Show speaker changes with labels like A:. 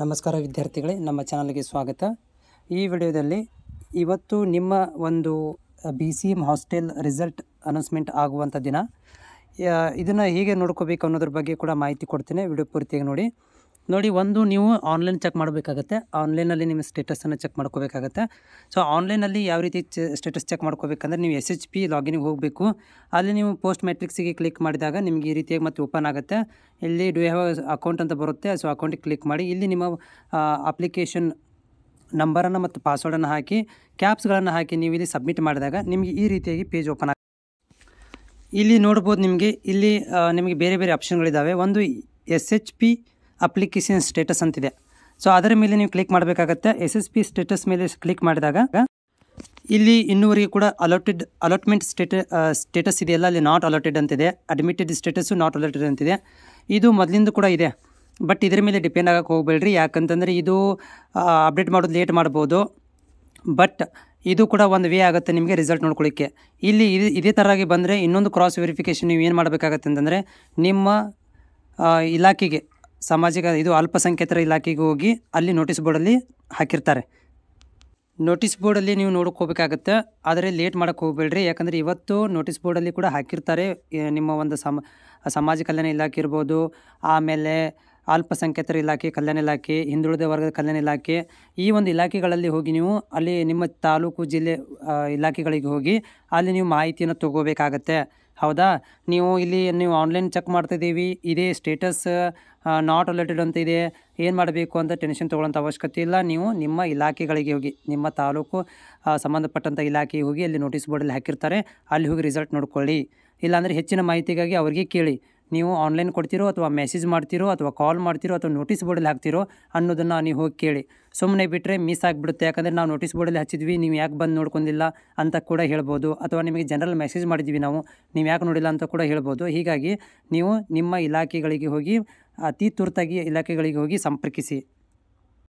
A: ನಮಸ್ಕಾರ ವಿದ್ಯಾರ್ಥಿಗಳೇ ನಮ್ಮ ಚಾನಲ್ಗೆ ಸ್ವಾಗತ ಈ ವಿಡಿಯೋದಲ್ಲಿ ಇವತ್ತು ನಿಮ್ಮ ಒಂದು B C M hostel result announcement ಆಗುವಂಥ ದಿನ ಇದನ್ನು ಹೇಗೆ ನೋಡ್ಕೋಬೇಕು ಅನ್ನೋದ್ರ ಬಗ್ಗೆ ಕೂಡ ಮಾಹಿತಿ ಕೊಡ್ತೇನೆ ವಿಡಿಯೋ ಪೂರ್ತಿಯಾಗಿ ನೋಡಿ ನೋಡಿ ಒಂದು ನೀವು ಆನ್ಲೈನ್ ಚೆಕ್ ಮಾಡಬೇಕಾಗತ್ತೆ ಆನ್ಲೈನಲ್ಲಿ ನಿಮ್ಮ ಸ್ಟೇಟಸನ್ನು ಚೆಕ್ ಮಾಡ್ಕೋಬೇಕಾಗತ್ತೆ ಸೊ ಆನ್ಲೈನಲ್ಲಿ ಯಾವ ರೀತಿ ಸ್ಟೇಟಸ್ ಚೆಕ್ ಮಾಡ್ಕೋಬೇಕಂದ್ರೆ ನೀವು ಎಸ್ ಎಚ್ ಪಿ ಲಾಗಿನ್ಗೆ ಹೋಗಬೇಕು ಅಲ್ಲಿ ನೀವು ಪೋಸ್ಟ್ ಮೆಟ್ರಿಕ್ಸಿಗೆ ಕ್ಲಿಕ್ ಮಾಡಿದಾಗ ನಿಮಗೆ ಈ ರೀತಿಯಾಗಿ ಮತ್ತೆ ಓಪನ್ ಆಗುತ್ತೆ ಇಲ್ಲಿ ಡು ಹ್ಯಾವ್ ಅಕೌಂಟ್ ಅಂತ ಬರುತ್ತೆ ಸೊ ಅಕೌಂಟಿಗೆ ಕ್ಲಿಕ್ ಮಾಡಿ ಇಲ್ಲಿ ನಿಮ್ಮ ಅಪ್ಲಿಕೇಶನ್ ನಂಬರನ್ನು ಮತ್ತು ಪಾಸ್ವರ್ಡನ್ನು ಹಾಕಿ ಕ್ಯಾಪ್ಸ್ಗಳನ್ನು ಹಾಕಿ ನೀವು ಇಲ್ಲಿ ಸಬ್ಮಿಟ್ ಮಾಡಿದಾಗ ನಿಮಗೆ ಈ ರೀತಿಯಾಗಿ ಪೇಜ್ ಓಪನ್ ಆಗುತ್ತೆ ಇಲ್ಲಿ ನೋಡ್ಬೋದು ನಿಮಗೆ ಇಲ್ಲಿ ನಿಮಗೆ ಬೇರೆ ಬೇರೆ ಆಪ್ಷನ್ಗಳಿದ್ದಾವೆ ಒಂದು S H P application status ಅಂತಿದೆ ಸೊ ಅದರ ಮೇಲೆ ನೀವು ಕ್ಲಿಕ್ ಮಾಡಬೇಕಾಗತ್ತೆ ಎಸ್ ಎಸ್ ಪಿ ಸ್ಟೇಟಸ್ ಮೇಲೆ ಕ್ಲಿಕ್ ಮಾಡಿದಾಗ ಇಲ್ಲಿ ಇನ್ನೂವರೆಗೆ ಕೂಡ ಅಲೋಟೆಡ್ ಅಲಾಟ್ಮೆಂಟ್ ಸ್ಟೇಟ ಸ್ಟೇಟಸ್ ಇದೆಯಲ್ಲ ಅಲ್ಲಿ ನಾಟ್ ಅಲಾಟೆಡ್ ಅಂತಿದೆ ಅಡ್ಮಿಟೆಡ್ ಸ್ಟೇಟಸ್ಸು ನಾಟ್ ಅಲಾಟೆಡ್ ಅಂತಿದೆ ಇದು ಮೊದಲಿಂದ ಕೂಡ ಇದೆ ಬಟ್ ಇದರ ಮೇಲೆ ಡಿಪೆಂಡ್ ಆಗಕ್ಕೆ ಹೋಗಬೇಡ್ರಿ ಯಾಕಂತಂದರೆ ಇದು ಅಪ್ಡೇಟ್ ಮಾಡೋದು ಲೇಟ್ ಮಾಡ್ಬೋದು ಬಟ್ ಇದು ಕೂಡ ಒಂದು ವೇ ಆಗುತ್ತೆ ನಿಮಗೆ ರಿಸಲ್ಟ್ ನೋಡ್ಕೊಳ್ಳಿಕ್ಕೆ ಇಲ್ಲಿ ಇದು ಇದೇ ಥರವಾಗಿ ಬಂದರೆ ಇನ್ನೊಂದು ಕ್ರಾಸ್ ವೆರಿಫಿಕೇಷನ್ ನೀವು ಏನು ಮಾಡಬೇಕಾಗತ್ತೆ ಅಂತಂದರೆ ನಿಮ್ಮ ಇಲಾಖೆಗೆ ಸಾಮಾಜಿಕ ಇದು ಅಲ್ಪಸಂಖ್ಯಾತರ ಇಲಾಖೆಗೆ ಹೋಗಿ ಅಲ್ಲಿ ನೋಟಿಸ್ ಬೋರ್ಡಲ್ಲಿ ಹಾಕಿರ್ತಾರೆ ನೋಟಿಸ್ ಬೋರ್ಡಲ್ಲಿ ನೀವು ಹೋಗಬೇಕಾಗತ್ತೆ ಆದರೆ ಲೇಟ್ ಮಾಡೋಕ್ಕೆ ಹೋಗಬೇಡ್ರಿ ಯಾಕಂದರೆ ಇವತ್ತು ನೋಟಿಸ್ ಬೋರ್ಡಲ್ಲಿ ಕೂಡ ಹಾಕಿರ್ತಾರೆ ನಿಮ್ಮ ಒಂದು ಸಮ ಸಮಾಜ ಕಲ್ಯಾಣ ಇಲಾಖೆ ಇರ್ಬೋದು ಆಮೇಲೆ ಅಲ್ಪಸಂಖ್ಯಾತರ ಇಲಾಖೆ ಕಲ್ಯಾಣ ಇಲಾಖೆ ಹಿಂದುಳಿದ ವರ್ಗದ ಕಲ್ಯಾಣ ಇಲಾಖೆ ಈ ಒಂದು ಇಲಾಖೆಗಳಲ್ಲಿ ಹೋಗಿ ನೀವು ಅಲ್ಲಿ ನಿಮ್ಮ ತಾಲೂಕು ಜಿಲ್ಲೆ ಇಲಾಖೆಗಳಿಗೆ ಹೋಗಿ ಅಲ್ಲಿ ನೀವು ಮಾಹಿತಿಯನ್ನು ತಗೋಬೇಕಾಗತ್ತೆ ಹೌದಾ ನೀವು ಇಲ್ಲಿ ನೀವು ಆನ್ಲೈನ್ ಚೆಕ್ ಮಾಡ್ತಿದ್ದೀವಿ ಇದೇ ಸ್ಟೇಟಸ್ ನಾಟ್ ರಿಲೇಟೆಡ್ ಅಂತ ಇದೆ ಏನು ಮಾಡಬೇಕು ಅಂತ ಟೆನ್ಷನ್ ತೊಗೊಳೋಂಥ ಅವಶ್ಯಕತೆ ಇಲ್ಲ ನೀವು ನಿಮ್ಮ ಇಲಾಖೆಗಳಿಗೆ ಹೋಗಿ ನಿಮ್ಮ ತಾಲೂಕು ಸಂಬಂಧಪಟ್ಟಂಥ ಇಲಾಖೆಗೆ ಹೋಗಿ ಅಲ್ಲಿ ನೋಟಿಸ್ ಬೋರ್ಡಲ್ಲಿ ಹಾಕಿರ್ತಾರೆ ಅಲ್ಲಿ ಹೋಗಿ ರಿಸಲ್ಟ್ ನೋಡ್ಕೊಳ್ಳಿ ಇಲ್ಲಾಂದರೆ ಹೆಚ್ಚಿನ ಮಾಹಿತಿಗಾಗಿ ಅವರಿಗೆ ಕೇಳಿ ನೀವು ಆನ್ಲೈನ್ ಕೊಡ್ತೀರೋ ಅಥವಾ ಮೆಸೇಜ್ ಮಾಡ್ತಿರೋ ಅಥವಾ ಕಾಲ್ ಮಾಡ್ತಿರೋ ಅಥವಾ ನೋಟಿಸ್ ಬೋರ್ಡಲ್ಲಿ ಹಾಕ್ತಿರೋ ಅನ್ನೋದನ್ನು ನೀವು ಹೋಗಿ ಕೇಳಿ ಸುಮ್ಮನೆ ಬಿಟ್ಟರೆ ಮಿಸ್ ಆಗಿಬಿಡುತ್ತೆ ಯಾಕಂದರೆ ನಾವು ನೋಟಿಸ್ ಬೋರ್ಡಲ್ಲಿ ಹಚ್ಚಿದ್ವಿ ನೀವು ಯಾಕೆ ಬಂದು ನೋಡ್ಕೊಂಡಿಲ್ಲ ಅಂತ ಕೂಡ ಹೇಳ್ಬೋದು ಅಥವಾ ನಿಮಗೆ ಜನರಲ್ ಮೆಸೇಜ್ ಮಾಡಿದ್ವಿ ನಾವು ನೀವು ಯಾಕೆ ನೋಡಿಲ್ಲ ಅಂತ ಕೂಡ ಹೇಳ್ಬೋದು ಹೀಗಾಗಿ ನೀವು ನಿಮ್ಮ ಇಲಾಖೆಗಳಿಗೆ ಹೋಗಿ ಅತಿ ತುರ್ತಾಗಿ ಇಲಾಖೆಗಳಿಗೆ ಹೋಗಿ ಸಂಪರ್ಕಿಸಿ